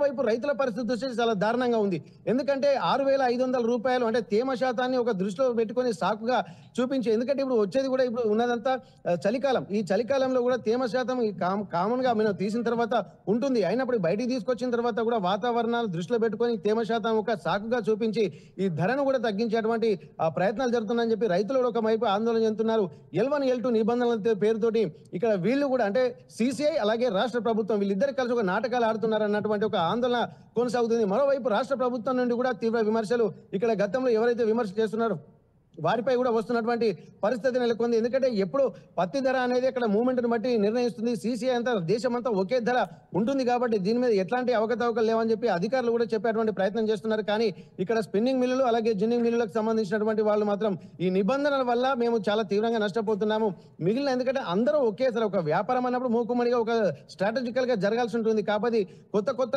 వైపు రైతుల పరిస్థితి దృష్టి చాలా దారుణంగా ఉంది ఎందుకంటే ఆరు వేల ఐదు వందల రూపాయలు అంటే తేమ శాతాన్ని ఒక దృష్టిలో పెట్టుకొని సాకుగా చూపించి ఎందుకంటే ఇప్పుడు వచ్చేది కూడా ఇప్పుడు ఉన్నదంతా చలికాలం ఈ చలికాలంలో కూడా తేమ శాతం కామన్ గా మేము తీసిన తర్వాత ఉంటుంది అయినప్పుడు బయటికి తీసుకొచ్చిన తర్వాత కూడా వాతావరణాన్ని దృష్టిలో పెట్టుకొని తేమ శాతం ఒక సాకుగా చూపించి ఈ ధరను కూడా తగ్గించేటువంటి ప్రయత్నాలు జరుగుతున్నాయని చెప్పి రైతులు ఒక వైపు ఆందోళన చెందుతున్నారు ఎల్ వన్ ఎల్ టూ నిబంధనల పేరుతోటి ఇక్కడ వీళ్ళు కూడా అంటే సిసిఐ అలాగే రాష్ట్ర ప్రభుత్వం వీళ్ళిద్దరు కలిసి ఒక నాటకాలు ఆడుతున్నారు అన్నటువంటి ఒక ఆందోళన కొనసాగుతుంది మరోవైపు రాష్ట్ర ప్రభుత్వం నుండి కూడా తీవ్ర విమర్శలు ఇక్కడ గతంలో ఎవరైతే విమర్శ చేస్తున్నారో వారిపై కూడా వస్తున్నటువంటి పరిస్థితి నెలకొంది ఎందుకంటే ఎప్పుడు పత్తి ధర అనేది ఇక్కడ మూమెంట్ని బట్టి నిర్ణయిస్తుంది సీసీఐ అంతా దేశమంతా ఒకే ధర ఉంటుంది కాబట్టి దీని మీద ఎట్లాంటి అవకతవకలు లేవని చెప్పి అధికారులు కూడా చెప్పేటువంటి ప్రయత్నం చేస్తున్నారు కానీ ఇక్కడ స్పిన్నింగ్ మిల్లులు అలాగే జిన్నింగ్ మిల్లులకు సంబంధించినటువంటి వాళ్ళు మాత్రం ఈ నిబంధనల వల్ల మేము చాలా తీవ్రంగా నష్టపోతున్నాము మిగిలిన ఎందుకంటే అందరూ ఒకేసారి ఒక వ్యాపారం అన్నప్పుడు మూకుమ్మడిగా ఒక స్ట్రాటజికల్ గా జరగాల్సి ఉంటుంది కాబట్టి కొత్త కొత్త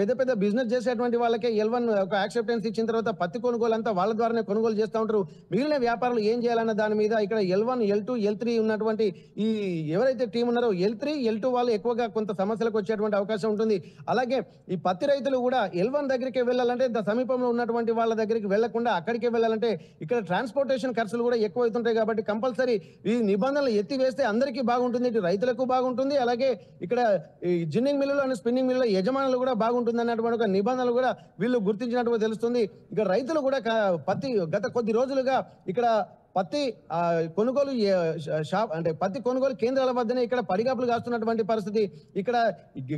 పెద్ద పెద్ద బిజినెస్ చేసేటువంటి వాళ్ళకే ఎల్వన్ ఒక యాక్సెప్టెన్స్ ఇచ్చిన తర్వాత పత్తి కొనుగోలు అంతా వాళ్ళ ద్వారానే కొనుగోలు చేస్తూ ఉంటారు మిగిలిన వ్యాపారులు ఏం చేయాలన్న దాని మీద ఇక్కడ L one L two L three ఉన్నటువంటి ఈ ఎవరైతే టీం ఉన్నారో ఎల్ త్రీ ఎల్ టూ వాళ్ళు ఎక్కువగా కొంత సమస్యలకు వచ్చేటువంటి అవకాశం ఉంటుంది అలాగే ఈ పత్తి రైతులు కూడా ఎల్ వన్ దగ్గరికి వెళ్ళాలంటే ఇంత సమీపంలో ఉన్నటువంటి వాళ్ళ దగ్గరికి వెళ్లకుండా అక్కడికే వెళ్ళాలంటే ఇక్కడ ట్రాన్స్పోర్టేషన్ ఖర్చులు కూడా ఎక్కువ అవుతుంటాయి కాబట్టి కంపల్సరీ ఈ నిబంధనలు ఎత్తివేస్తే అందరికీ బాగుంటుంది ఇటు రైతులకు బాగుంటుంది అలాగే ఇక్కడ జిన్నింగ్ మిల్లులు అండ్ స్పిన్నింగ్ మిల్లుల యజమానులు కూడా బాగుంటుంది అన్నటువంటి ఒక నిబంధనలు కూడా వీళ్ళు గుర్తించినట్టు తెలుస్తుంది ఇక రైతులు కూడా పత్తి గత కొద్ది రోజులుగా ఇక్కడ పత్తి కొనుగోలు షాప్ అంటే పత్తి కొనుగోలు కేంద్రాల వద్దనే ఇక్కడ పడిగాపులు కాస్తున్నటువంటి పరిస్థితి ఇక్కడ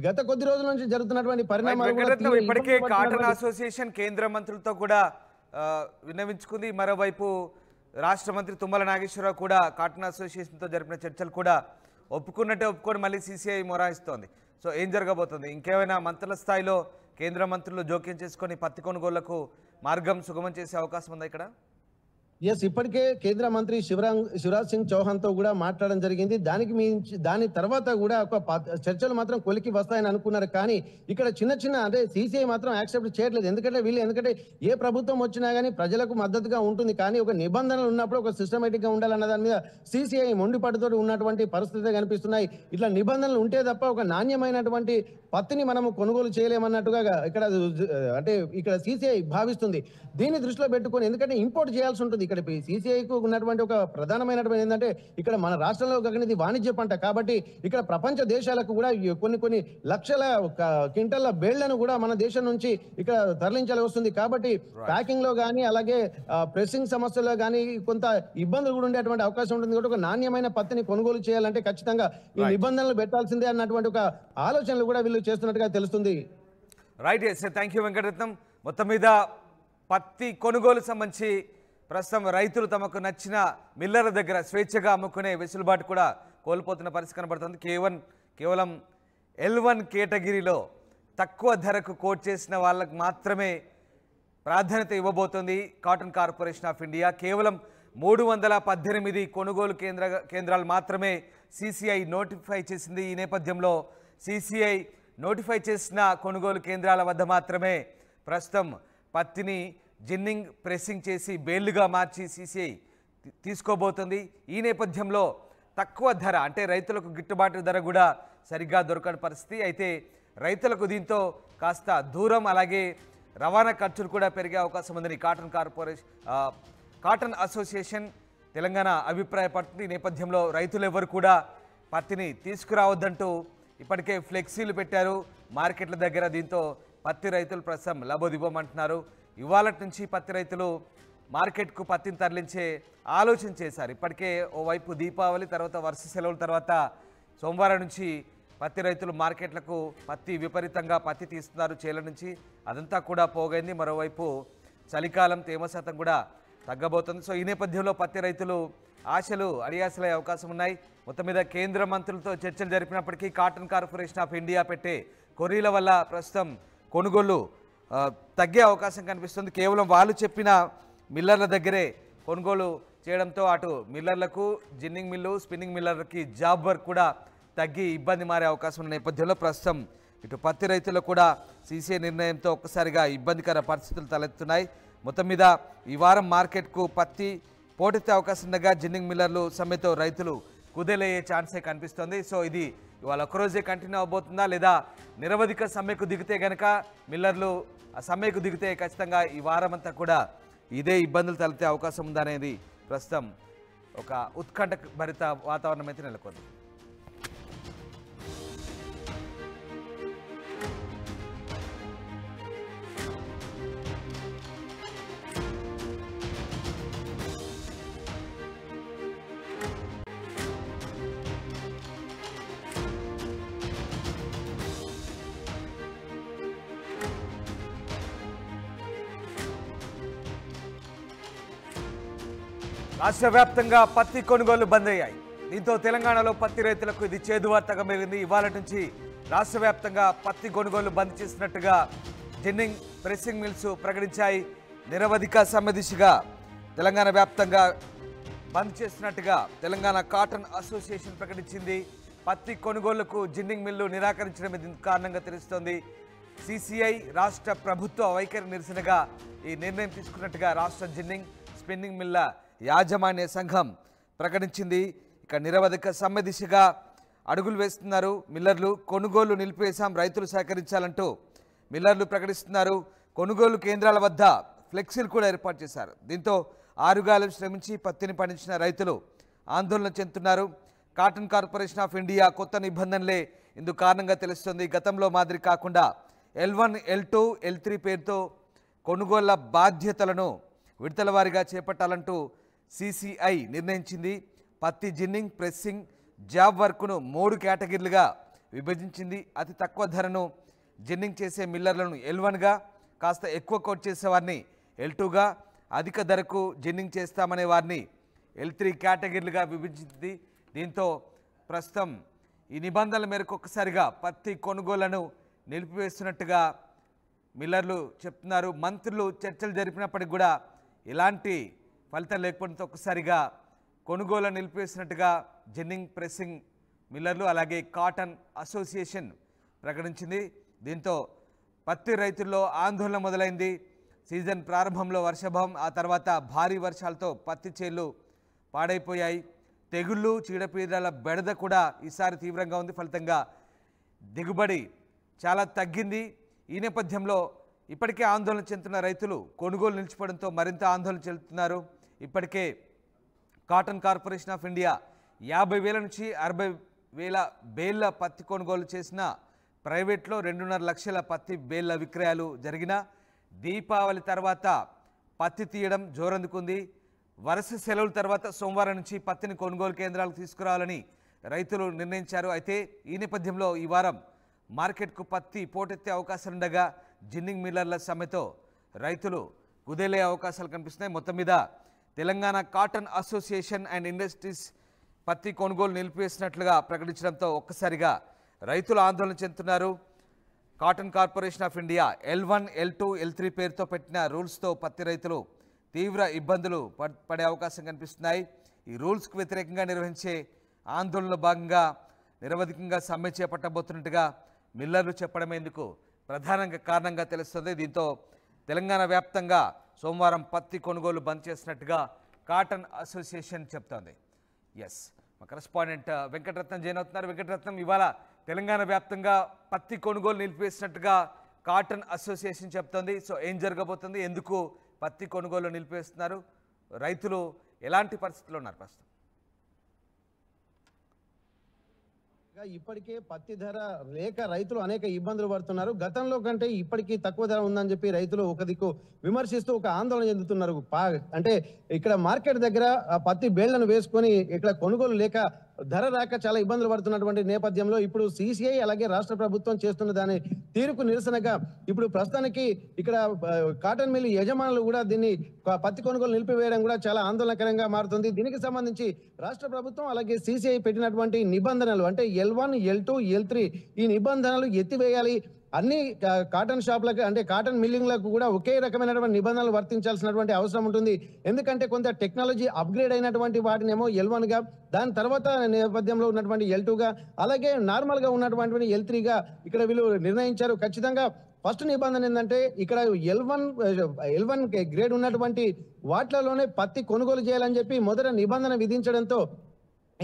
గత కొద్ది రోజుల నుంచి జరుగుతున్నటువంటి పరిణామాలు ఇప్పటికే కాటన్ అసోసియేషన్ కేంద్ర మంత్రులతో కూడా విన్నవించుకుంది మరోవైపు రాష్ట్ర మంత్రి తుమ్మల నాగేశ్వరరావు కూడా కాటన్ అసోసియేషన్తో జరిపిన చర్చలు కూడా ఒప్పుకున్నట్టే ఒప్పుకొని మళ్ళీ సీసీఐ మొరాయిస్తోంది సో ఏం జరగబోతుంది ఇంకేమైనా మంత్రుల స్థాయిలో కేంద్ర మంత్రులు జోక్యం చేసుకొని పత్తి కొనుగోళ్లకు మార్గం సుగమం చేసే అవకాశం ఉందా ఇక్కడ ఎస్ ఇప్పటికే కేంద్ర మంత్రి శివరాంగ్ శివరాజ్ సింగ్ చౌహాన్ తో కూడా మాట్లాడడం జరిగింది దానికి మీ దాని తర్వాత కూడా ఒక చర్చలు మాత్రం కొలికి వస్తాయని అనుకున్నారు కానీ ఇక్కడ చిన్న చిన్న అంటే సీసీఐ మాత్రం యాక్సెప్ట్ చేయట్లేదు ఎందుకంటే వీళ్ళు ఎందుకంటే ఏ ప్రభుత్వం వచ్చినా కానీ ప్రజలకు మద్దతుగా ఉంటుంది కానీ ఒక నిబంధనలు ఉన్నప్పుడు ఒక సిస్టమేటిక్ గా ఉండాలన్న దాని మీద సీసీఐ మొండిపాటుతో ఉన్నటువంటి పరిస్థితి కనిపిస్తున్నాయి ఇట్లా నిబంధనలు ఉంటే తప్ప ఒక నాణ్యమైనటువంటి పత్తిని మనము కొనుగోలు చేయలేమన్నట్టుగా ఇక్కడ అంటే ఇక్కడ సీసీఐ భావిస్తుంది దీన్ని దృష్టిలో పెట్టుకొని ఎందుకంటే ఇంపోర్ట్ చేయాల్సి ఉంటుంది ఇక్కడ సీసీఐకు ఉన్నటువంటి ఒక ప్రధానమైనటువంటి ఏంటంటే ఇక్కడ మన రాష్ట్రంలో గగనిది వాణిజ్య పంట కాబట్టి ఇక్కడ ప్రపంచ దేశాలకు కూడా కొన్ని కొన్ని లక్షల క్వింటల్ల బేళ్లను కూడా మన దేశం నుంచి ఇక్కడ తరలించాలి వస్తుంది కాబట్టి ప్యాకింగ్ లో కానీ అలాగే ప్రెసింగ్ సమస్యలో కానీ కొంత ఇబ్బందులు కూడా ఉండేటువంటి అవకాశం ఉంటుంది కాబట్టి ఒక నాణ్యమైన పత్తిని కొనుగోలు చేయాలంటే ఖచ్చితంగా ఈ నిబంధనలు పెట్టాల్సిందే అన్నటువంటి ఒక ఆలోచనలు కూడా వీళ్ళు చేస్తున్నట్టుగా తెలుస్తుంది రైట్ థ్యాంక్ యూ వెంకటరత్నం మొత్తం మీద పత్తి కొనుగోలు సంబంధించి ప్రస్తుతం రైతులు తమకు నచ్చిన మిల్లర్ల దగ్గర స్వేచ్ఛగా అమ్ముకునే వెసులుబాటు కూడా కోల్పోతున్న పరిస్థితి కనబడుతుంది కేవలం కేవలం ఎల్ వన్ కేటగిరీలో తక్కువ ధరకు కోట్ చేసిన వాళ్ళకు మాత్రమే ప్రాధాన్యత ఇవ్వబోతోంది కాటన్ కార్పొరేషన్ ఆఫ్ ఇండియా కేవలం మూడు వందల పద్దెనిమిది కొనుగోలు కేంద్ర కేంద్రాలు మాత్రమే సిసిఐ నోటిఫై చేసింది ఈ నేపథ్యంలో సిసిఐ నోటిఫై చేసిన కొనుగోలు కేంద్రాల వద్ద మాత్రమే ప్రస్తుతం పత్తిని జిన్నింగ్ ప్రెస్సింగ్ చేసి బేళ్లుగా మార్చి సీసీఐ తీసుకోబోతుంది ఈ నేపథ్యంలో తక్కువ ధర అంటే రైతులకు గిట్టుబాటు ధర కూడా సరిగ్గా దొరకని పరిస్థితి అయితే రైతులకు దీంతో కాస్త దూరం అలాగే రవాణా ఖర్చులు కూడా పెరిగే అవకాశం ఉందని cotton corporation cotton association Telangana అభిప్రాయపడుతుంది ఈ నేపథ్యంలో ఎవరు కూడా పత్తిని తీసుకురావద్దంటూ ఇప్పటికే ఫ్లెక్సీలు పెట్టారు మార్కెట్ల దగ్గర దీంతో పత్తి రైతులు ప్రస్తుతం లబోదిబోమంటున్నారు ఇవాళ నుంచి పత్తి రైతులు మార్కెట్కు పత్తిని తరలించే ఆలోచన చేశారు ఇప్పటికే ఓవైపు దీపావళి తర్వాత వరుస సెలవుల తర్వాత సోమవారం నుంచి పత్తి రైతులు మార్కెట్లకు పత్తి విపరీతంగా పత్తి తీస్తున్నారు చేల నుంచి అదంతా కూడా పోగైంది మరోవైపు చలికాలం తేమ శాతం కూడా తగ్గబోతుంది సో ఈ నేపథ్యంలో పత్తి రైతులు ఆశలు అడియాసలయ్యే అవకాశం ఉన్నాయి మొత్తం మీద కేంద్ర మంత్రులతో చర్చలు జరిపినప్పటికీ కాటన్ కార్పొరేషన్ ఆఫ్ ఇండియా పెట్టే కొరీల వల్ల ప్రస్తుతం కొనుగోలు తగ్గే అవకాశం కనిపిస్తుంది కేవలం వాళ్ళు చెప్పిన మిల్లర్ల దగ్గరే కొనుగోలు చేయడంతో అటు మిల్లర్లకు జిన్నింగ్ మిల్లు స్పిన్నింగ్ మిల్లర్లకి జాబ్ వర్క్ కూడా తగ్గి ఇబ్బంది మారే అవకాశం ఉన్న నేపథ్యంలో ప్రస్తుతం ఇటు పత్తి రైతులకు కూడా సీసీఏ నిర్ణయంతో ఒక్కసారిగా ఇబ్బందికర పరిస్థితులు తలెత్తున్నాయి మొత్తం మీద ఈ వారం మార్కెట్కు పత్తి పోటెత్తే అవకాశం ఉండగా జిన్నింగ్ మిల్లర్లు సమ్మెతో రైతులు కుదేలయ్యే ఛాన్సే కనిపిస్తుంది సో ఇది ఇవాళ ఒక్కరోజే కంటిన్యూ అవబోతుందా లేదా నిరవధిక సమ్మెకు దిగితే గనక మిల్లర్లు సమ్మెకు దిగితే ఖచ్చితంగా ఈ వారం అంతా కూడా ఇదే ఇబ్బందులు తలెత్తే అవకాశం ఉందనేది ప్రస్తుతం ఒక ఉత్కంఠ భరిత వాతావరణం అయితే నెలకొంది రాష్ట్ర వ్యాప్తంగా పత్తి కొనుగోలు బంద్ అయ్యాయి దీంతో తెలంగాణలో పత్తి రైతులకు ఇది చేదు వార్తగా మిగిలింది ఇవాళ నుంచి రాష్ట్ర వ్యాప్తంగా పత్తి కొనుగోలు బంద్ చేసినట్టుగా జిన్నింగ్ ప్రెస్సింగ్ మిల్స్ ప్రకటించాయి నిరవధిక సమ్మె దిశగా తెలంగాణ వ్యాప్తంగా బంద్ చేసినట్టుగా తెలంగాణ కాటన్ అసోసియేషన్ ప్రకటించింది పత్తి కొనుగోళ్లకు జిన్నింగ్ మిల్లు నిరాకరించడం కారణంగా తెలుస్తోంది సిసిఐ రాష్ట్ర ప్రభుత్వ వైఖరి నిరసనగా ఈ నిర్ణయం తీసుకున్నట్టుగా రాష్ట్ర జిన్నింగ్ స్పిన్నింగ్ మిల్ల యాజమాన్య సంఘం ప్రకటించింది ఇక నిరవధిక సమ్మె దిశగా అడుగులు వేస్తున్నారు మిల్లర్లు కొనుగోలు నిలిపివేశాం రైతులు సహకరించాలంటూ మిల్లర్లు ప్రకటిస్తున్నారు కొనుగోలు కేంద్రాల వద్ద ఫ్లెక్సీలు కూడా ఏర్పాటు చేశారు దీంతో ఆరుగాలం శ్రమించి పత్తిని పండించిన రైతులు ఆందోళన చెందుతున్నారు కాటన్ కార్పొరేషన్ ఆఫ్ ఇండియా కొత్త నిబంధనలే ఇందుకు కారణంగా తెలుస్తుంది గతంలో మాదిరి కాకుండా L one L two L three పేరుతో కొనుగోళ్ల బాధ్యతలను విడతల వారీగా చేపట్టాలంటూ సిసిఐ నిర్ణయించింది పత్తి జిన్నింగ్ ప్రెస్సింగ్ జాబ్ వర్క్ను మూడు కేటగిరీలుగా విభజించింది అతి తక్కువ ధరను జిన్నింగ్ చేసే మిల్లర్లను ఎల్ వన్గా కాస్త ఎక్కువ కోట్ చేసే వారిని ఎల్ టూగా అధిక ధరకు జిన్నింగ్ చేస్తామనే వారిని ఎల్ త్రీ కేటగిరీలుగా విభజించింది దీంతో ప్రస్తుతం ఈ నిబంధనల మేరకు ఒక్కసారిగా పత్తి కొనుగోలను నిలిపివేస్తున్నట్టుగా మిల్లర్లు చెప్తున్నారు మంత్రులు చర్చలు జరిపినప్పటికి కూడా ఇలాంటి ఫలితం లేకపోవడంతో ఒక్కసారిగా కొనుగోలు నిలిపేసినట్టుగా జెన్నింగ్ ప్రెస్సింగ్ మిల్లర్లు అలాగే కాటన్ అసోసియేషన్ ప్రకటించింది దీంతో పత్తి రైతుల్లో ఆందోళన మొదలైంది సీజన్ ప్రారంభంలో వర్షభం ఆ తర్వాత భారీ వర్షాలతో పత్తి చేళ్ళు పాడైపోయాయి తెగుళ్ళు చీడపీడల బెడద కూడా ఈసారి తీవ్రంగా ఉంది ఫలితంగా దిగుబడి చాలా తగ్గింది ఈ నేపథ్యంలో ఇప్పటికే ఆందోళన చెందుతున్న రైతులు కొనుగోలు నిలిచిపోవడంతో మరింత ఆందోళన చెందుతున్నారు ఇప్పటికే కాటన్ కార్పొరేషన్ ఆఫ్ ఇండియా యాభై వేల నుంచి అరవై వేల బేళ్ల పత్తి కొనుగోలు చేసిన ప్రైవేట్లో రెండున్నర లక్షల పత్తి బేళ్ల విక్రయాలు జరిగిన దీపావళి తర్వాత పత్తి తీయడం జోరందుకుంది వరుస సెలవుల తర్వాత సోమవారం నుంచి పత్తిని కొనుగోలు కేంద్రాలకు తీసుకురావాలని రైతులు నిర్ణయించారు అయితే ఈ నేపథ్యంలో ఈ వారం మార్కెట్కు పత్తి పోటెత్తే అవకాశం ఉండగా జిన్నింగ్ మిల్లర్ల సమ్మెతో రైతులు కుదేలే అవకాశాలు కనిపిస్తున్నాయి మొత్తం మీద Telangana cotton association and industries పత్తి కొనుగోలు నిలిపివేసినట్లుగా ప్రకటించడంతో ఒక్కసారిగా రైతులు ఆందోళన చెందుతున్నారు cotton corporation of India L one L two L three పేరుతో పెట్టిన రూల్స్తో పత్తి రైతులు తీవ్ర ఇబ్బందులు పడే అవకాశం కనిపిస్తున్నాయి ఈ రూల్స్కు వ్యతిరేకంగా నిర్వహించే ఆందోళనలో భాగంగా నిరవధికంగా సమ్మె చేపట్టబోతున్నట్టుగా మిల్లర్లు చెప్పడమేందుకు ప్రధానంగా కారణంగా తెలుస్తుంది దీంతో తెలంగాణ వ్యాప్తంగా సోమవారం పత్తి కొనుగోలు బంద్ చేసినట్టుగా కాటన్ అసోసియేషన్ చెప్తోంది ఎస్ మా కరెస్పాండెంట్ uh, వెంకటరత్నం జాయిన్ అవుతున్నారు వెంకటరత్నం ఇవాళ తెలంగాణ వ్యాప్తంగా పత్తి కొనుగోలు నిలిపివేసినట్టుగా కాటన్ అసోసియేషన్ చెప్తోంది సో ఏం జరగబోతుంది ఎందుకు పత్తి కొనుగోలు నిలిపివేస్తున్నారు రైతులు ఎలాంటి పరిస్థితుల్లో ఉన్నారు ప్రస్తుతం ఇప్పటికే పత్తి ధర లేక రైతులు అనేక ఇబ్బందులు పడుతున్నారు గతంలో కంటే ఇప్పటికీ తక్కువ ధర ఉందని చెప్పి రైతులు ఒక దిక్కు విమర్శిస్తూ ఒక ఆందోళన చెందుతున్నారు అంటే ఇక్కడ మార్కెట్ దగ్గర పత్తి బేళ్లను వేసుకొని ఇక్కడ కొనుగోలు లేక ధర రాక చాలా ఇబ్బందులు పడుతున్నటువంటి నేపథ్యంలో ఇప్పుడు సిసిఐ అలాగే రాష్ట్ర ప్రభుత్వం చేస్తున్న దాని తీరుకు నిరసనగా ఇప్పుడు ప్రస్తుతానికి ఇక్కడ కాటన్ మిల్ యజమానులు కూడా దీన్ని పత్తి కొనుగోలు నిలిపివేయడం కూడా చాలా ఆందోళనకరంగా మారుతుంది దీనికి సంబంధించి రాష్ట్ర ప్రభుత్వం అలాగే సిసిఐ పెట్టినటువంటి నిబంధనలు అంటే L one L two L three ఈ నిబంధనలు ఎత్తివేయాలి అన్ని కాటన్ షాప్లకు అంటే కాటన్ మిల్లింగ్లకు కూడా ఒకే రకమైనటువంటి నిబంధనలు వర్తించాల్సినటువంటి అవసరం ఉంటుంది ఎందుకంటే కొంత టెక్నాలజీ అప్గ్రేడ్ అయినటువంటి వాటినేమో ఎల్ వన్గా దాని తర్వాత నేపథ్యంలో ఉన్నటువంటి ఎల్ టూగా అలాగే నార్మల్గా ఉన్నటువంటి ఎల్ త్రీగా ఇక్కడ వీళ్ళు నిర్ణయించారు ఖచ్చితంగా ఫస్ట్ నిబంధన ఏంటంటే ఇక్కడ L one L one grade ఉన్నటువంటి వాటిలోనే పత్తి కొనుగోలు చేయాలని చెప్పి మొదట నిబంధన విధించడంతో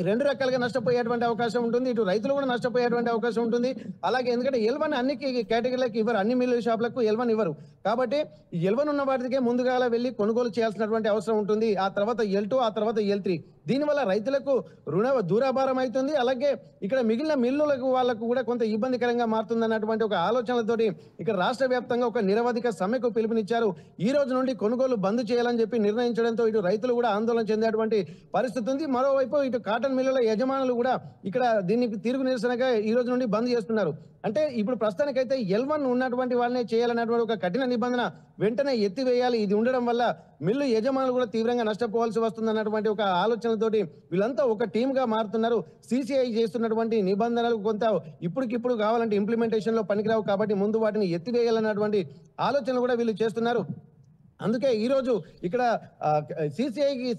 రెండు రకాలుగా నష్టపోయేటువంటి అవకాశం ఉంటుంది ఇటు రైతులు కూడా నష్టపోయేటువంటి అవకాశం ఉంటుంది అలాగే ఎందుకంటే ఎల్వన్ అన్ని కేటగిరీలకు ఇవ్వరు అన్ని మిల్లు షాపులకు ఎల్వన్ ఇవ్వరు కాబట్టి ఎల్వన్ ఉన్న వాటికే ముందుగా వెళ్ళి కొనుగోలు చేయాల్సినటువంటి అవసరం ఉంటుంది ఆ తర్వాత ఎల్ టూ ఆ తర్వాత ఎల్ త్రీ దీనివల్ల రైతులకు రుణ దూరాభారం అవుతుంది అలాగే ఇక్కడ మిగిలిన మిల్లులకు వాళ్లకు కూడా కొంత ఇబ్బందికరంగా మారుతుంది అన్నటువంటి ఒక ఆలోచనలతోటి ఇక్కడ రాష్ట్ర వ్యాప్తంగా ఒక నిరవధిక సమ్మెకు పిలుపునిచ్చారు ఈ రోజు నుండి కొనుగోలు బంద్ చేయాలని చెప్పి నిర్ణయించడంతో ఇటు రైతులు కూడా ఆందోళన చెందేటువంటి పరిస్థితి ఉంది మరోవైపు ఇటు కాటన్ మిల్లుల యజమానులు కూడా ఇక్కడ దీనికి తీరుగు నిరసనగా ఈ రోజు నుండి బంద్ చేస్తున్నారు అంటే ఇప్పుడు ప్రస్తుతానికైతే ఎల్ వన్ ఉన్నటువంటి వాళ్ళనే చేయాలన్నటువంటి ఒక కఠిన నిబంధన వెంటనే ఎత్తివేయాలి ఇది ఉండడం వల్ల మిల్లు యజమానులు కూడా తీవ్రంగా నష్టపోవాల్సి వస్తుందన్నటువంటి ఒక ఆలోచనతోటి వీళ్ళంతా ఒక టీంగా మారుతున్నారు సిసిఐ చేస్తున్నటువంటి నిబంధనలు కొంత ఇప్పటికిప్పుడు కావాలంటే ఇంప్లిమెంటేషన్లో పనికిరావు కాబట్టి ముందు వాటిని ఎత్తివేయాలన్నటువంటి ఆలోచనలు కూడా వీళ్ళు చేస్తున్నారు అందుకే ఈరోజు ఇక్కడ సిసిఐకి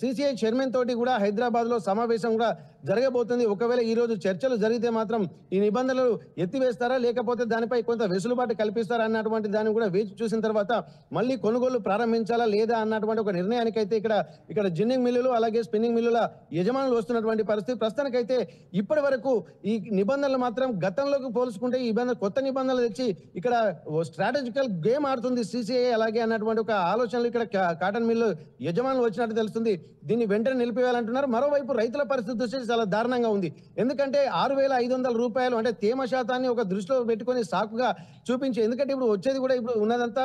సిసిఐ చైర్మన్ తోటి కూడా హైదరాబాద్లో సమావేశం కూడా జరగబోతుంది ఒకవేళ ఈరోజు చర్చలు జరిగితే మాత్రం ఈ నిబంధనలు ఎత్తివేస్తారా లేకపోతే దానిపై కొంత వెసులుబాటు కల్పిస్తారా అన్నటువంటి దాన్ని కూడా వేచి చూసిన తర్వాత మళ్ళీ కొనుగోలు ప్రారంభించాలా లేదా అన్నటువంటి ఒక నిర్ణయానికైతే ఇక్కడ ఇక్కడ జిన్నింగ్ మిల్లులు అలాగే స్పిన్నింగ్ మిల్లుల యజమానులు వస్తున్నటువంటి పరిస్థితి ప్రస్తుతానికైతే ఇప్పటి వరకు ఈ నిబంధనలు మాత్రం గతంలోకి పోల్చుకుంటే ఈ కొత్త నిబంధనలు తెచ్చి ఇక్కడ స్ట్రాటజికల్ గేమ్ ఆడుతుంది సిసిఐ అలాగే అన్నటువంటి ఒక ఆలోచనలు ఇక్కడ కాటన్ మిల్లు యజమానులు వచ్చినట్టు తెలుస్తుంది దీన్ని వెంటనే నిలిపివేయాలంటున్నారు మరోవైపు రైతుల పరిస్థితి చాలా దారుణంగా ఉంది ఎందుకంటే ఆరు వేల ఐదు వందల రూపాయలు అంటే తేమ శాతాన్ని ఒక దృష్టిలో పెట్టుకుని సాకుగా చూపించే ఎందుకంటే ఇప్పుడు వచ్చేది కూడా ఇప్పుడు ఉన్నదంతా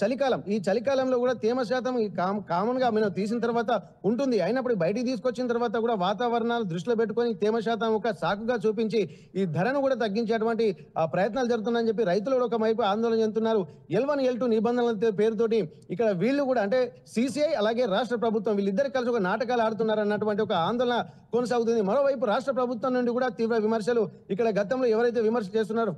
చలికాలం ఈ చలికాలంలో కూడా తేమ శాతం కామన్ గా మేము తీసిన తర్వాత ఉంటుంది అయినప్పుడు బయటికి తీసుకొచ్చిన తర్వాత కూడా వాతావరణాలు దృష్టిలో పెట్టుకొని తేమ శాతం ఒక సాకుగా చూపించి ఈ ధరను కూడా తగ్గించేటువంటి ప్రయత్నాలు జరుగుతున్నాయని చెప్పి రైతులు కూడా ఒక వైపు ఆందోళన చెందుతున్నారు ఎల్ వన్ ఎల్ టూ నిబంధనల పేరుతోటి ఇక్కడ వీళ్ళు కూడా అంటే సిసిఐ అలాగే రాష్ట్ర ప్రభుత్వం వీళ్ళిద్దరు కలిసి ఒక నాటకాలు ఆడుతున్నారు అన్నటువంటి ఒక ఆందోళన కొనసాగుతుంది మరోవైపు రాష్ట్ర ప్రభుత్వం నుండి కూడా తీవ్ర విమర్శలు ఇక్కడ గతంలో ఎవరైతే విమర్శ చేస్తున్నారో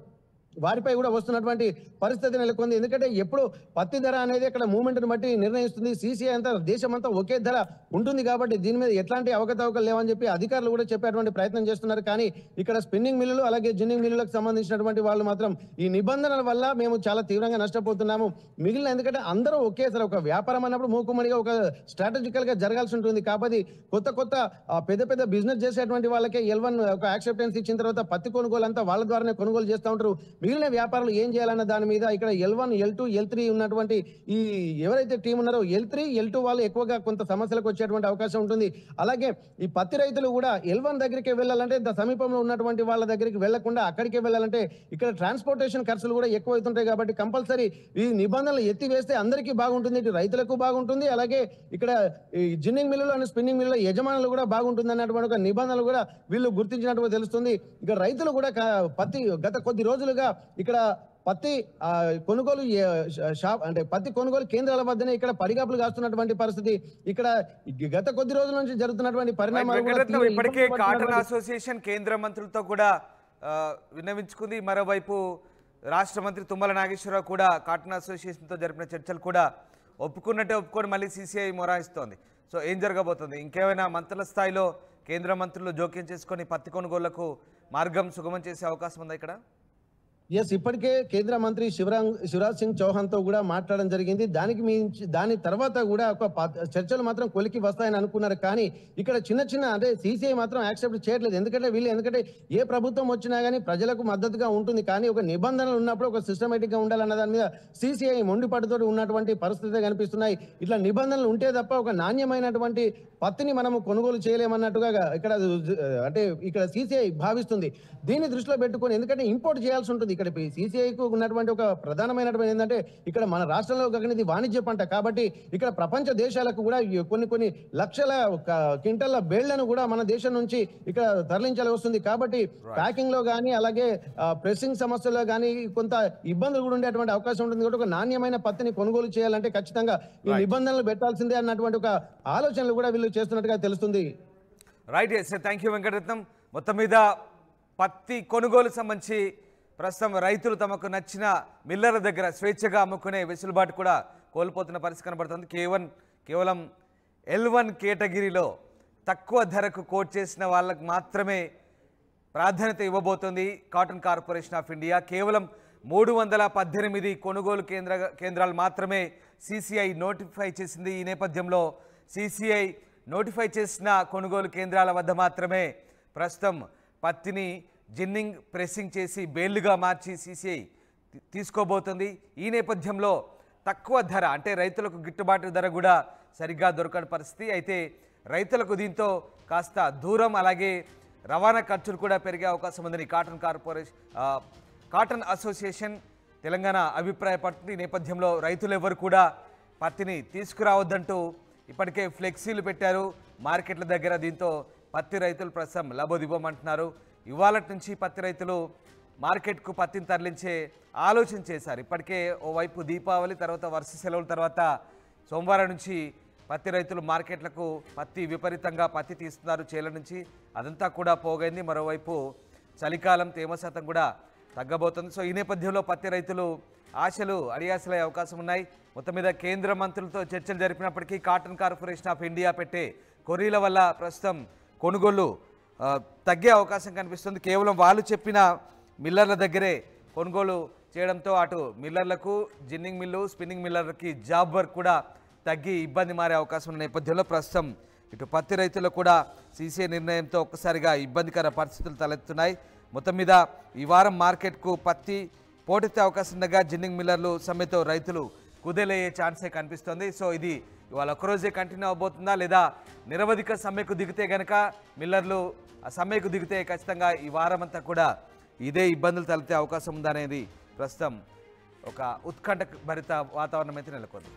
వారిపై కూడా వస్తున్నటువంటి పరిస్థితి నెలకొంది ఎందుకంటే ఎప్పుడు పత్తి ధర అనేది ఇక్కడ మూమెంట్ను బట్టి నిర్ణయిస్తుంది సీసీఐ అంతా దేశమంతా ఒకే ధర ఉంటుంది కాబట్టి దీని మీద ఎట్లాంటి అవకతవకలు లేవని చెప్పి అధికారులు కూడా చెప్పేటువంటి ప్రయత్నం చేస్తున్నారు కానీ ఇక్కడ స్పిన్నింగ్ మిల్లులు అలాగే జిన్నింగ్ మిల్లులకు సంబంధించినటువంటి వాళ్ళు మాత్రం ఈ నిబంధనల వల్ల మేము చాలా తీవ్రంగా నష్టపోతున్నాము మిగిలిన ఎందుకంటే అందరూ ఒకేసారి ఒక వ్యాపారం అన్నప్పుడు మూకుమ్మడిగా ఒక స్ట్రాటజికల్ గా జరగాల్సి ఉంటుంది కాబట్టి కొత్త కొత్త పెద్ద పెద్ద బిజినెస్ చేసేటువంటి వాళ్ళకే ఎల్వన్ ఒక యాక్సెప్టెన్స్ ఇచ్చిన తర్వాత పత్తి కొనుగోలు అంతా వాళ్ళ ద్వారానే కొనుగోలు చేస్తూ ఉంటారు మిగిలిన వ్యాపారులు ఏం చేయాలన్న దాని మీద ఇక్కడ L one L two L three ఉన్నటువంటి ఈ ఎవరైతే టీం ఉన్నారో ఎల్ త్రీ ఎల్ టూ వాళ్ళు ఎక్కువగా కొంత సమస్యలకు వచ్చేటువంటి అవకాశం ఉంటుంది అలాగే ఈ పత్తి రైతులు కూడా ఎల్ వన్ దగ్గరికి వెళ్ళాలంటే సమీపంలో ఉన్నటువంటి వాళ్ళ దగ్గరికి వెళ్లకుండా అక్కడికి వెళ్ళాలంటే ఇక్కడ ట్రాన్స్పోర్టేషన్ ఖర్చులు కూడా ఎక్కువ అవుతుంటాయి కాబట్టి కంపల్సరీ ఈ నిబంధనలు ఎత్తివేస్తే అందరికీ బాగుంటుంది రైతులకు బాగుంటుంది అలాగే ఇక్కడ ఈ జిన్నింగ్ మిల్లులు అండ్ స్పిన్నింగ్ మిల్లుల యజమానులు కూడా బాగుంటుంది అన్నటువంటి ఒక నిబంధనలు కూడా వీళ్ళు గుర్తించినట్టు తెలుస్తుంది ఇక రైతులు కూడా పత్తి గత కొద్ది రోజులుగా ఇక్కడ పత్తి కొనుగోలు షాప్ అంటే పత్తి కొనుగోలు కేంద్రాల వద్దనే ఇక్కడ పరిగాపులు కాస్తున్నటువంటి పరిస్థితి ఇక్కడ గత కొద్ది రోజుల నుంచి జరుగుతున్నటువంటి పరిణామాలు ఇప్పటికే కాటన్ అసోసియేషన్ కేంద్ర మంత్రులతో కూడా విన్నవించుకుంది మరోవైపు రాష్ట్ర మంత్రి తుమ్మల నాగేశ్వరరావు కూడా కాటన్ అసోసియేషన్తో జరిపిన చర్చలు కూడా ఒప్పుకున్నట్టే ఒప్పుకొని మళ్ళీ సీసీఐ మొరాయిస్తోంది సో ఏం జరగబోతుంది ఇంకేమైనా మంత్రుల స్థాయిలో కేంద్ర మంత్రులు జోక్యం చేసుకొని పత్తి కొనుగోళ్లకు మార్గం సుగమం చేసే అవకాశం ఉందా ఇక్కడ ఎస్ ఇప్పటికే కేంద్ర మంత్రి శివరాంగ్ శివరాజ్ సింగ్ చౌహాన్ తో కూడా మాట్లాడడం జరిగింది దానికి మించి దాని తర్వాత కూడా ఒక చర్చలు మాత్రం కొలికి వస్తాయని అనుకున్నారు కానీ ఇక్కడ చిన్న చిన్న అంటే సీసీఐ మాత్రం యాక్సెప్ట్ చేయట్లేదు ఎందుకంటే వీళ్ళు ఎందుకంటే ఏ ప్రభుత్వం వచ్చినా కానీ ప్రజలకు మద్దతుగా ఉంటుంది కానీ ఒక నిబంధనలు ఉన్నప్పుడు ఒక సిస్టమేటిక్ గా ఉండాలన్న దాని మీద సీసీఐ మొండిపాటుతో ఉన్నటువంటి పరిస్థితి కనిపిస్తున్నాయి ఇట్లా నిబంధనలు ఉంటే తప్ప ఒక నాణ్యమైనటువంటి పత్తిని మనము కొనుగోలు చేయలేమన్నట్టుగా ఇక్కడ అంటే ఇక్కడ సీసీఐ భావిస్తుంది దీన్ని దృష్టిలో పెట్టుకొని ఎందుకంటే ఇంపోర్ట్ చేయాల్సి ఉంటుంది ఇక్కడ సీసీఐకు ఉన్నటువంటి ఒక ప్రధానమైనటువంటి ఏంటంటే ఇక్కడ మన రాష్ట్రంలో కానీ వాణిజ్య పంట కాబట్టి ఇక్కడ ప్రపంచ దేశాలకు కూడా కొన్ని కొన్ని లక్షల క్వింటల్ల బేళ్లను కూడా మన దేశం నుంచి ఇక్కడ తరలించాల్సి వస్తుంది కాబట్టి ప్యాకింగ్ లో కానీ అలాగే ప్రెసింగ్ సమస్యలో కానీ కొంత ఇబ్బందులు కూడా ఉండేటువంటి అవకాశం ఉంటుంది కాబట్టి ఒక నాణ్యమైన పత్తిని కొనుగోలు చేయాలంటే ఖచ్చితంగా ఈ నిబంధనలు పెట్టాల్సిందే అన్నటువంటి ఒక ఆలోచనలు కూడా వీళ్ళు వ్యాఖ్యలు చేస్తున్నట్టుగా తెలుస్తుంది రైట్ థ్యాంక్ యూ వెంకటరత్నం మొత్తం మీద పత్తి కొనుగోలు సంబంధించి ప్రస్తుతం రైతులు తమకు నచ్చిన మిల్లర్ల దగ్గర స్వేచ్ఛగా అమ్ముకునే వెసులుబాటు కూడా కోల్పోతున్న పరిస్థితి కనబడుతుంది కేవలం కేవలం ఎల్ వన్ కేటగిరీలో తక్కువ ధరకు కోట్ చేసిన వాళ్ళకు మాత్రమే ప్రాధాన్యత ఇవ్వబోతోంది కాటన్ కార్పొరేషన్ ఆఫ్ ఇండియా కేవలం మూడు వందల పద్దెనిమిది కొనుగోలు కేంద్ర కేంద్రాలు మాత్రమే సిసిఐ నోటిఫై చేసింది ఈ నేపథ్యంలో సిసిఐ నోటిఫై చేసిన కొనుగోలు కేంద్రాల వద్ద మాత్రమే ప్రస్తుతం పత్తిని జిన్నింగ్ ప్రెస్సింగ్ చేసి బేలుగా మార్చి సీసీఐ తీసుకోబోతుంది ఈ నేపథ్యంలో తక్కువ ధర అంటే రైతులకు గిట్టుబాటు ధర కూడా సరిగ్గా దొరకని పరిస్థితి అయితే రైతులకు దీంతో కాస్త దూరం అలాగే రవాణా ఖర్చులు కూడా పెరిగే అవకాశం ఉందని cotton corporation cotton association Telangana అభిప్రాయపడుతుంది ఈ నేపథ్యంలో రైతులెవరు కూడా పత్తిని తీసుకురావద్దంటూ ఇప్పటికే ఫ్లెక్సీలు పెట్టారు మార్కెట్ల దగ్గర దీంతో పత్తి రైతులు ప్రస్తుతం లబోదిబోమంటున్నారు ఇవాళ నుంచి పత్తి రైతులు మార్కెట్కు పత్తిని తరలించే ఆలోచన చేశారు ఇప్పటికే ఓవైపు దీపావళి తర్వాత వరుస సెలవుల తర్వాత సోమవారం నుంచి పత్తి రైతులు మార్కెట్లకు పత్తి విపరీతంగా పత్తి తీస్తున్నారు చేల నుంచి అదంతా కూడా పోగైంది మరోవైపు చలికాలం తేమ శాతం కూడా తగ్గబోతుంది సో ఈ నేపథ్యంలో పత్తి రైతులు ఆశలు అడియాసలయ్యే అవకాశం ఉన్నాయి మొత్తం మీద కేంద్ర మంత్రులతో చర్చలు జరిపినప్పటికీ కాటన్ కార్పొరేషన్ ఆఫ్ ఇండియా పెట్టే కొరీల వల్ల ప్రస్తుతం కొనుగోలు తగ్గే అవకాశం కనిపిస్తుంది కేవలం వాళ్ళు చెప్పిన మిల్లర్ల దగ్గరే కొనుగోలు చేయడంతో అటు మిల్లర్లకు జిన్నింగ్ మిల్లు స్పిన్నింగ్ మిల్లర్లకి జాబ్ వర్క్ కూడా తగ్గి ఇబ్బంది మారే అవకాశం ఉన్న నేపథ్యంలో ప్రస్తుతం ఇటు పత్తి రైతులు కూడా సీసీఐ నిర్ణయంతో ఒక్కసారిగా ఇబ్బందికర పరిస్థితులు తలెత్తున్నాయి మొత్తం మీద ఈ వారం మార్కెట్కు పత్తి పోటెత్తే అవకాశం ఉండగా జిన్నింగ్ మిల్లర్లు సమ్మెతో రైతులు కుదేలయ్యే ఛాన్సే కనిపిస్తుంది సో ఇది ఇవాళ ఒక్కరోజే కంటిన్యూ అవబోతుందా లేదా నిరవధిక సమ్మెకు దిగితే గనక మిల్లర్లు సమ్మెకు దిగితే ఖచ్చితంగా ఈ వారం అంతా కూడా ఇదే ఇబ్బందులు తలెత్తే అవకాశం ఉందనేది ప్రస్తుతం ఒక ఉత్కంఠ భరిత వాతావరణం అయితే నెలకొంది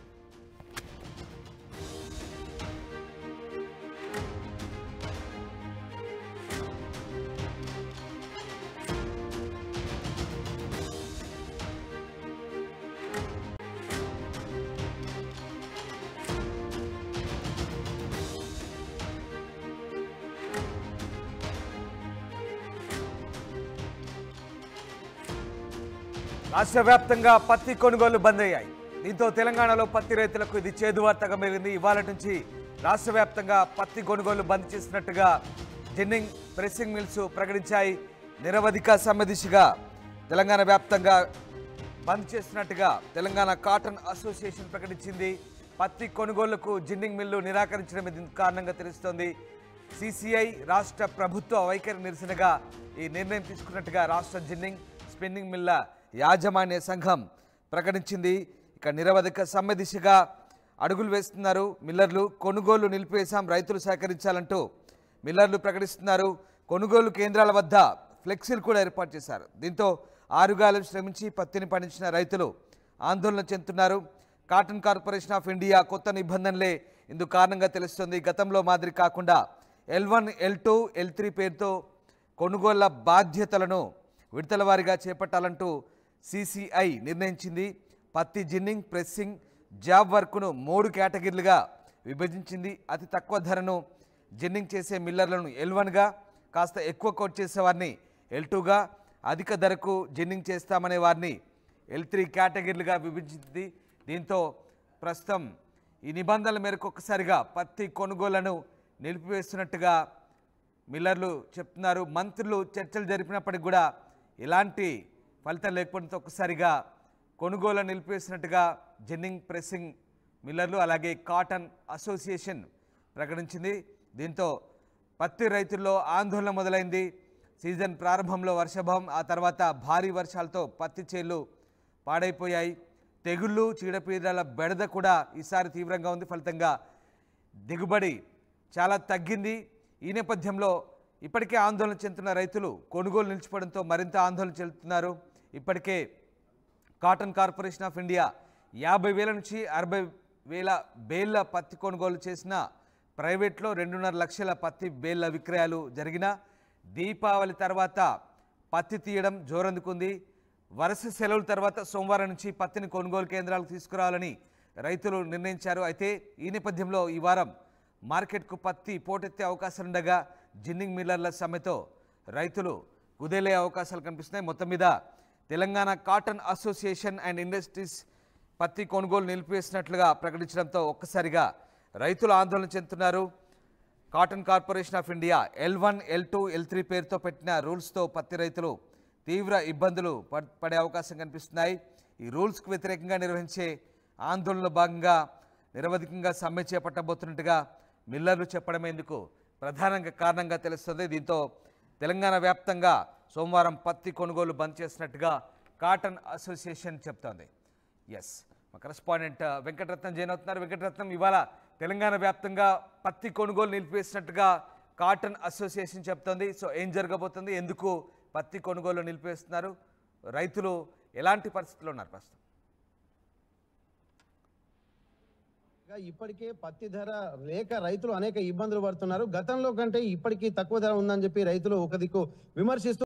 రాష్ట్ర వ్యాప్తంగా పత్తి కొనుగోలు బంద్ అయ్యాయి దీంతో తెలంగాణలో పత్తి రైతులకు ఇది చేదు వార్తగా మిగిలింది ఇవాళ నుంచి రాష్ట్ర వ్యాప్తంగా పత్తి కొనుగోలు బంద్ చేసినట్టుగా జిన్నింగ్ ప్రెస్సింగ్ మిల్స్ ప్రకటించాయి నిరవధిక సమ్మె దిశగా తెలంగాణ వ్యాప్తంగా బంద్ చేసినట్టుగా తెలంగాణ కాటన్ అసోసియేషన్ ప్రకటించింది పత్తి కొనుగోళ్లకు జిన్నింగ్ మిల్లు నిరాకరించడం కారణంగా తెలుస్తోంది సిసిఐ రాష్ట్ర ప్రభుత్వ వైఖరి నిరసనగా ఈ నిర్ణయం తీసుకున్నట్టుగా రాష్ట్ర జిన్నింగ్ స్పిన్నింగ్ మిల్ల యాజమాన్య సంఘం ప్రకటించింది ఇక నిరవధిక సమ్మె దిశగా అడుగులు వేస్తున్నారు మిల్లర్లు కొనుగోలు నిలిపివేశాం రైతులు సహకరించాలంటూ మిల్లర్లు ప్రకటిస్తున్నారు కొనుగోలు కేంద్రాల వద్ద ఫ్లెక్సీలు కూడా ఏర్పాటు చేశారు దీంతో ఆరుగాలం శ్రమించి పత్తిని పండించిన రైతులు ఆందోళన చెందుతున్నారు కాటన్ కార్పొరేషన్ ఆఫ్ ఇండియా కొత్త నిబంధనలే ఇందుకు కారణంగా తెలుస్తుంది గతంలో మాదిరి కాకుండా L one L two L three పేరుతో కొనుగోళ్ల బాధ్యతలను విడతల వారిగా చేపట్టాలంటూ సిసిఐ నిర్ణయించింది పత్తి జిన్నింగ్ ప్రెస్సింగ్ జాబ్ వర్క్ను మూడు కేటగిరీలుగా విభజించింది అతి తక్కువ ధరను జిన్నింగ్ చేసే మిల్లర్లను ఎల్ వన్గా కాస్త ఎక్కువ కోట్ చేసేవారిని ఎల్ టూగా అధిక ధరకు జిన్నింగ్ చేస్తామనే వారిని ఎల్ త్రీ కేటగిరీలుగా విభజించింది దీంతో ప్రస్తుతం ఈ నిబంధనల మేరకు ఒక్కసారిగా పత్తి కొనుగోళ్లను నిలిపివేస్తున్నట్టుగా మిల్లర్లు చెప్తున్నారు మంత్రులు చర్చలు జరిపినప్పటికి కూడా ఇలాంటి ఫలితం లేకపోవడంతో ఒక్కసారిగా కొనుగోలు నిలిపివేసినట్టుగా జెన్నింగ్ ప్రెస్సింగ్ మిల్లర్లు అలాగే కాటన్ అసోసియేషన్ ప్రకటించింది దీంతో పత్తి రైతుల్లో ఆందోళన మొదలైంది సీజన్ ప్రారంభంలో వర్షభం ఆ తర్వాత భారీ వర్షాలతో పత్తి చేలు పాడైపోయాయి తెగుళ్ళు చీడపీడల బెడద కూడా ఈసారి తీవ్రంగా ఉంది ఫలితంగా దిగుబడి చాలా తగ్గింది ఈ నేపథ్యంలో ఇప్పటికే ఆందోళన చెందుతున్న రైతులు కొనుగోలు నిలిచిపోవడంతో మరింత ఆందోళన చెందుతున్నారు ఇప్పటికే కాటన్ కార్పొరేషన్ ఆఫ్ ఇండియా యాభై వేల నుంచి అరవై వేల బేళ్ల పత్తి కొనుగోలు చేసిన ప్రైవేట్లో రెండున్నర లక్షల పత్తి బేళ్ల విక్రయాలు జరిగిన దీపావళి తర్వాత పత్తి తీయడం జోరందుకుంది వరుస సెలవుల తర్వాత సోమవారం నుంచి పత్తిని కొనుగోలు కేంద్రాలకు తీసుకురావాలని రైతులు నిర్ణయించారు అయితే ఈ నేపథ్యంలో ఈ వారం మార్కెట్కు పత్తి పోటెత్తే అవకాశం ఉండగా జిన్నింగ్ మిల్లర్ల సమ్మెతో రైతులు కుదేలే అవకాశాలు కనిపిస్తున్నాయి మొత్తం మీద Telangana cotton association and industries పత్తి కొనుగోలు నిలిపివేసినట్లుగా ప్రకటించడంతో ఒక్కసారిగా రైతులు ఆందోళన చెందుతున్నారు cotton corporation of India L one L two L three పేరుతో పెట్టిన రూల్స్తో పత్తి రైతులు తీవ్ర ఇబ్బందులు పడే అవకాశం కనిపిస్తున్నాయి ఈ రూల్స్కు వ్యతిరేకంగా నిర్వహించే ఆందోళనలో భాగంగా నిరవధికంగా సమ్మె చేపట్టబోతున్నట్టుగా మిల్లర్లు చెప్పడమేందుకు ప్రధానంగా కారణంగా తెలుస్తుంది దీంతో తెలంగాణ వ్యాప్తంగా సోమవారం పత్తి కొనుగోలు బంద్ చేసినట్టుగా కాటన్ అసోసియేషన్ చెప్తోంది ఎస్ మా కరెస్పాండెంట్ వెంకటరత్నం జైన్ అవుతున్నారు వెంకటరత్నం ఇవాళ తెలంగాణ వ్యాప్తంగా పత్తి కొనుగోలు నిలిపివేసినట్టుగా కాటన్ అసోసియేషన్ చెప్తోంది సో ఏం జరగబోతుంది ఎందుకు పత్తి కొనుగోలు నిలిపివేస్తున్నారు రైతులు ఎలాంటి పరిస్థితులు ఉన్నారు ప్రస్తుతం ఇప్పటికే పత్తి ధర లేక రైతులు అనేక ఇబ్బందులు పడుతున్నారు గతంలో కంటే ఇప్పటికీ తక్కువ ధర ఉందని చెప్పి రైతులు ఒక దిక్కు విమర్శిస్తూ